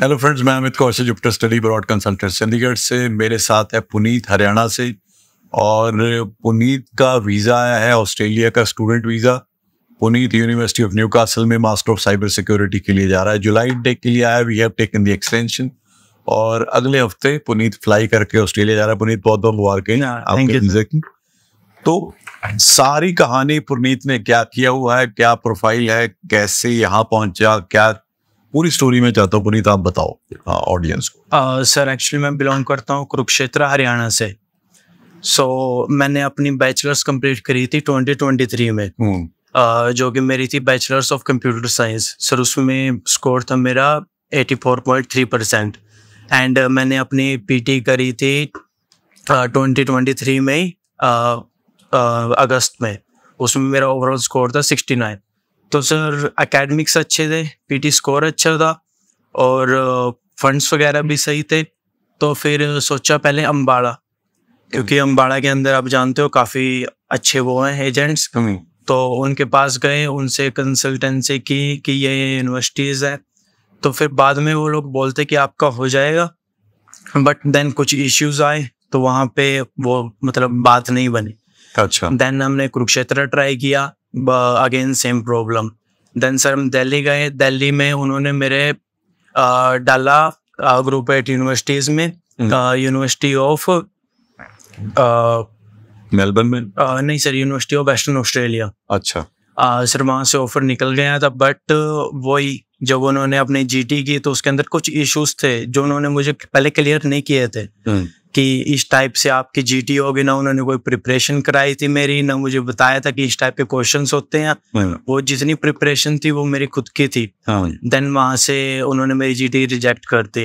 Hello friends मैं Amit Kaushal Jupiter study abroad consultant Chandigarh से मेरे साथ है पुनीत हरियाणा से और पुनीत का वीज़ा आया है ऑस्ट्रेलिया का student visa Puneet university of Newcastle में मास्टर ऑफ साइबर सिक्योरिटी के लिए जा रहा है जुलाई डे के लिए आया we have taken the extension और अगले हफ्ते पुनीत फ्लाई करके ऑस्ट्रेलिया जा रहा है पुनीत बहुत बहुत मुबारकें तो सारी कहानी पुनीत ने क्या किया हुआ है क्या प्रोफाइल है कैसे यहाँ पहुंचा क्या पूरी स्टोरी में चाहता हूँ पुनीत आप बताओ ऑडियंस हाँ, को सर uh, एक्चुअली मैं बिलोंग करता हूँ कुरुक्षेत्र हरियाणा से सो so, मैंने अपनी बैचलर्स कंप्लीट करी थी 2023 में hmm. uh, जो कि मेरी थी bachelors of computer science sir उसमें स्कोर था मेरा 84.3 परसेंट एंड मैंने अपनी पीटी करी थी ट्वेंटी ट्वेंटी थ्री में ही uh, uh, अगस्त में उसमें मेरा ओवरऑल स्कोर था 69 नाइन तो सर एकेडमिक्स अच्छे थे पीटी स्कोर अच्छा था और फंड्स वगैरह भी सही थे तो फिर सोचा पहले अम्बाड़ा क्योंकि अम्बाड़ा के अंदर आप जानते हो काफ़ी अच्छे वो हैं एजेंट्स हम्म। तो उनके पास गए उनसे कंसल्टेंसी की कि ये यूनिवर्सिटीज़ है तो फिर बाद में वो लोग बोलते कि आपका हो जाएगा बट देन कुछ इश्यूज आए तो वहाँ पे वो मतलब बात नहीं बनी अच्छा देन हमने कुरुक्षेत्र ट्राई किया again same problem then sir हम दिल्ली गए दिल्ली में उन्होंने मेरे आ, डाला ग्रुप एट यूनिवर्सिटीज में यूनिवर्सिटी हम्म। ऑफ मेलबर्न में आ, नहीं sir university of Western Australia अच्छा आ, सर वहाँ से ऑफर निकल गया था बट वही जब उन्होंने अपनी जीटी की तो उसके अंदर कुछ इश्यूज थे जो उन्होंने मुझे पहले क्लियर नहीं किए थे हम्म। कि इस टाइप से आपकी जी टी होगी ना उन्होंने कोई प्रिपरेशन कराई थी मेरी ना मुझे बताया था कि इस टाइप के क्वेश्चन होते हैं वो जितनी प्रिपरेशन थी वो मेरी खुद की थी देन हाँ वहां से उन्होंने मेरी जी रिजेक्ट e कर दी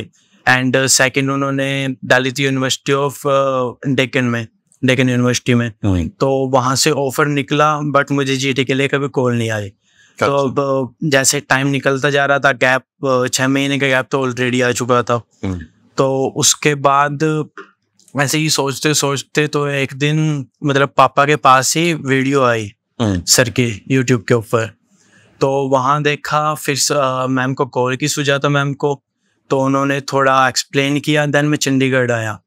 एंड सेकेंड uh, उन्होंने डाली थी यूनिवर्सिटी ऑफ डेकन में डेकन यूनिवर्सिटी में हाँ तो वहां से ऑफर निकला बट मुझे टी e के लिए कभी कॉल नहीं आई अच्छा। तो अब uh, जैसे टाइम निकलता जा रहा था गैप uh, छह महीने का गैप तो ऑलरेडी आ चुका था हाँ तो उसके बाद ऐसे ही सोचते सोचते तो एक दिन मतलब पापा के पास ही वीडियो आई हम्म। सर के यूट्यूब के ऊपर तो वहाँ देखा फिर मैम को कॉल की सुजाता मैम को तो उन्होंने थोड़ा एक्सप्लेन किया देन मैं चंडीगढ़ आया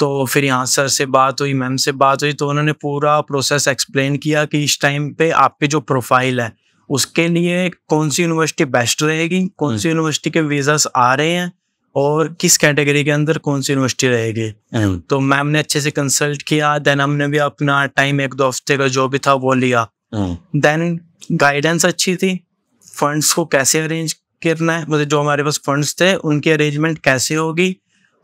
तो फिर यहाँ सर से बात हुई मैम से बात हुई तो उन्होंने पूरा प्रोसेस एक्सप्लेन किया कि इस टाइम पे आपकी जो प्रोफाइल है उसके लिए कौन सी यूनिवर्सिटी बेस्ट रहेगी कौन हम्म। सी यूनिवर्सिटी के वीजा आ रहे हैं और किस कैटेगरी के अंदर कौन सी यूनिवर्सिटी रहेगी hmm. तो मैम ने अच्छे से कंसल्ट किया देन हमने भी अपना टाइम एक दो हफ्ते का जो भी था वो लिया देन hmm. गाइडेंस अच्छी थी फंड्स को कैसे अरेंज करना है मतलब जो हमारे पास फंड्स थे उनकी अरेंजमेंट कैसे होगी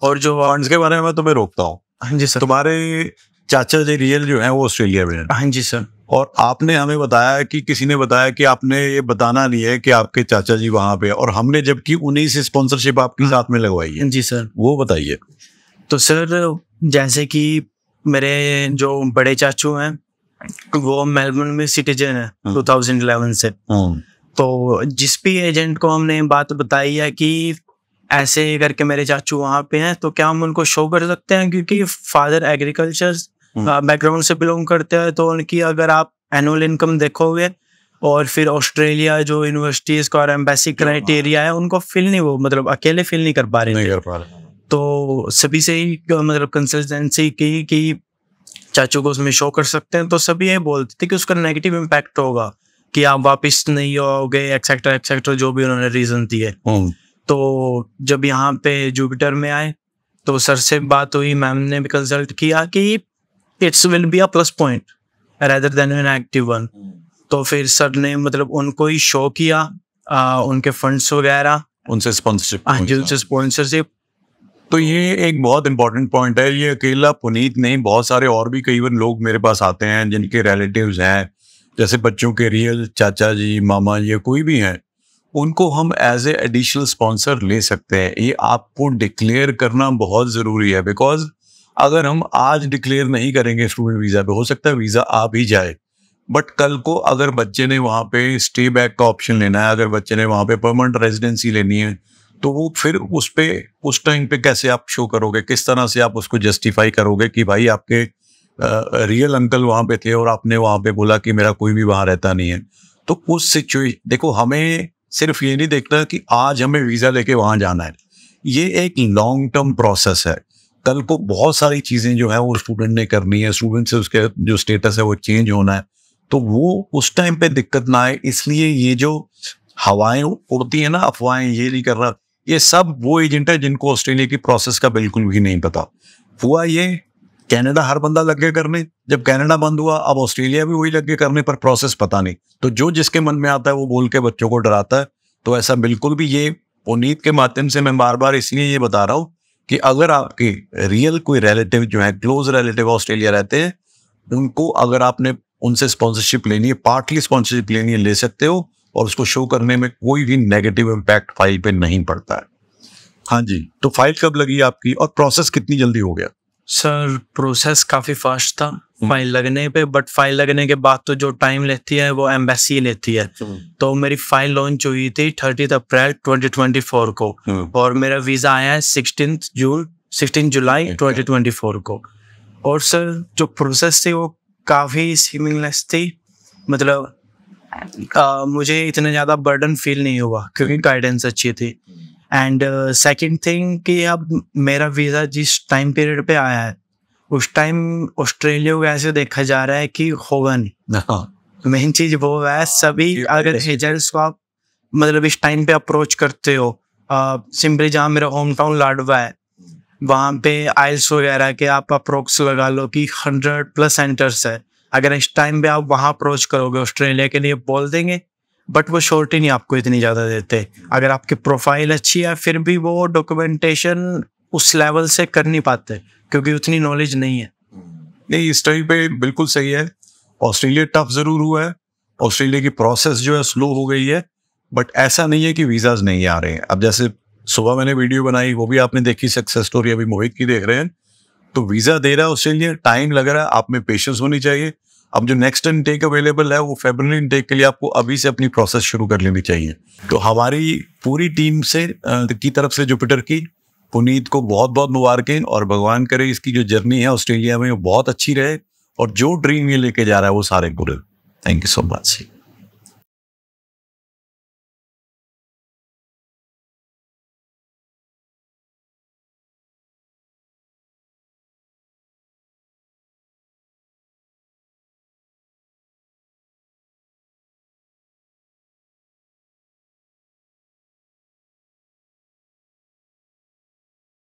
और जो फंड्स के बारे में मैं तुम्हें रोकता हूँ हाँ जी सर तुम्हारे चाचा जी रियल जो है वो ऑस्ट्रेलिया में हाँ जी सर और आपने हमें बताया कि किसी ने बताया कि आपने ये बताना नहीं है कि आपके चाचा जी वहां पे और हमने जबकि उन्हीं से स्पॉन्सरशिप आपके हाँ। साथ में लगवाई है जी सर वो बताइए तो सर जैसे कि मेरे जो बड़े चाचू हैं वो मेलबर्न में सिटीजन है 2011 हाँ। से हाँ। तो जिस भी एजेंट को हमने बात बताई है कि ऐसे करके मेरे चाचू वहाँ पे हैं तो क्या हम उनको शो कर सकते हैं क्योंकि फादर एग्रीकल्चर बैकग्राउंड हम्म। हाँ, से बिलोंग करते हैं तो उनकी अगर आप एनुअल इनकम देखोगे और फिर ऑस्ट्रेलिया जो यूनिवर्सिटीज का और एम्बेसी क्राइटेरिया है उनको फिल नहीं वो मतलब अकेले फिल नहीं कर पा रहे नहीं कर पा रहे तो सभी से ही मतलब कंसल्टेंसी की कि चाचू को उसमें शो कर सकते हैं तो सभी ये बोलते थे कि उसका नेगेटिव इम्पैक्ट होगा कि आप वापस नहीं आओगे एक्सेट्रा एक्सेट्रा जो भी उन्होंने रीजन दिए हम्म। तो जब यहाँ पे जुपिटर में आए तो सर से बात हुई मैम ने भी कंसल्ट किया कि it's will be a plus point rather than an active one तो फिर सर ने मतलब उनको ही शो किया आ, उनके फंड्स वगैरह उनसे स्पॉन्सरशिप हाँ उनसे स्पॉन्सरशिप हाँ। तो ये एक बहुत इंपॉर्टेंट पॉइंट है ये अकेला पुनीत नहीं बहुत सारे और भी कई बार लोग मेरे पास आते हैं जिनके रिलेटिव हैं जैसे बच्चों के रियल चाचा जी मामा जी कोई भी हैं उनको हम एज ए एडिशनल स्पॉन्सर ले सकते हैं ये आपको डिक्लेयर करना बहुत ज़रूरी है बिकॉज अगर हम आज डिक्लेयर नहीं करेंगे स्टूडेंट वीज़ा पे हो सकता है वीज़ा आ भी जाए बट कल को अगर बच्चे ने वहाँ पे स्टे बैक का ऑप्शन लेना है अगर बच्चे ने वहाँ पे परमानेंट रेजिडेंसी लेनी है तो वो फिर उस पर उस टाइम पे कैसे आप शो करोगे किस तरह से आप उसको जस्टिफाई करोगे कि भाई आपके रियल अंकल वहाँ पे थे और आपने वहाँ पे बोला कि मेरा कोई भी वहाँ रहता नहीं है तो उस सिचुएशन देखो हमें सिर्फ ये नहीं देखना कि आज हमें वीज़ा लेके वहाँ जाना है ये एक लॉन्ग टर्म प्रोसेस है कल को बहुत सारी चीज़ें जो है वो स्टूडेंट ने करनी है स्टूडेंट से उसके जो स्टेटस है वो चेंज होना है तो वो उस टाइम पे दिक्कत ना आए इसलिए ये जो हवाएं उड़ती है ना अफवाहें ये नहीं कर रहा ये सब वो एजेंट है जिनको ऑस्ट्रेलिया की प्रोसेस का बिल्कुल भी नहीं पता हुआ ये कनाडा हर बंदा लग गया करने जब कनाडा बंद हुआ अब ऑस्ट्रेलिया भी वही लग गया करने पर प्रोसेस पता नहीं तो जो जिसके मन में आता है वो बोल के बच्चों को डराता है तो ऐसा बिल्कुल भी ये उनीत के माध्यम से मैं बार बार इसलिए ये बता रहा हूँ कि अगर आपके रियल कोई रिलेटिव जो है क्लोज रिलेटिव ऑस्ट्रेलिया रहते हैं उनको अगर आपने उनसे स्पॉन्सरशिप लेनी है पार्टली स्पॉन्सरशिप लेनी है ले सकते हो और उसको शो करने में कोई भी नेगेटिव इम्पैक्ट फाइल पे नहीं पड़ता है हाँ जी तो फाइल कब लगी आपकी और प्रोसेस कितनी जल्दी हो गया सर प्रोसेस काफ़ी फास्ट था फाइन हम्म। लगने पे बट फाइल लगने के बाद तो जो टाइम लेती है वो एम्बेसी लेती है हम्म। तो मेरी फाइल लॉन्च हुई थी थर्टी अप्रैल 2024 को और मेरा वीजा आया है सिक्सटीन जून सिक्सटीन जुलाई 2024 को और सर जो प्रोसेस थी वो काफ़ी सीमिंगलेस थी मतलब आ, मुझे इतने ज़्यादा बर्डन फील नहीं हुआ क्योंकि गाइडेंस अच्छी थी एंड सेकंड थिंग कि अब मेरा वीज़ा जिस टाइम पीरियड पे आया है उस टाइम ऑस्ट्रेलिया को ऐसे देखा जा रहा है कि होगा नहीं मेन हाँ। चीज वो है सभी तो अगर एजेंट्स को आप मतलब इस टाइम पे अप्रोच करते हो सिंपली जहाँ मेरा होम टाउन लाडवा है वहां पे आइल्स वगैरह के आप अप्रोक्स लगा लो कि हंड्रेड प्लस सेंटर्स है अगर इस टाइम पे आप वहाँ अप्रोच करोगे ऑस्ट्रेलिया के लिए बोल देंगे बट वो शोर्टी नहीं आपको इतनी ज़्यादा देते अगर आपकी प्रोफाइल अच्छी है फिर भी वो डॉक्यूमेंटेशन उस लेवल से कर नहीं पाते क्योंकि उतनी नॉलेज नहीं है नहीं इस टाइम पे बिल्कुल सही है ऑस्ट्रेलिया टफ जरूर हुआ है ऑस्ट्रेलिया की प्रोसेस जो है स्लो हो गई है बट ऐसा नहीं है कि वीज़ाज नहीं आ रहे हैं अब जैसे सुबह मैंने वीडियो बनाई वो भी आपने देखी सक्सेस स्टोरी अभी मोहित की देख रहे हैं तो वीज़ा दे रहा है ऑस्ट्रेलिया टाइम लग रहा है आप में पेशेंस होनी चाहिए अब जो नेक्स्ट इनटेक अवेलेबल है वो फेबररी इनटेक के लिए आपको अभी से अपनी प्रोसेस शुरू कर लेनी चाहिए तो हमारी पूरी टीम से की तरफ से जुपिटर की पुनीत को बहुत बहुत मुबारकें और भगवान करे इसकी जो जर्नी है ऑस्ट्रेलिया में वो बहुत अच्छी रहे और जो ड्रीम ये लेके जा रहा है वो सारे पूरे थैंक यू सो मच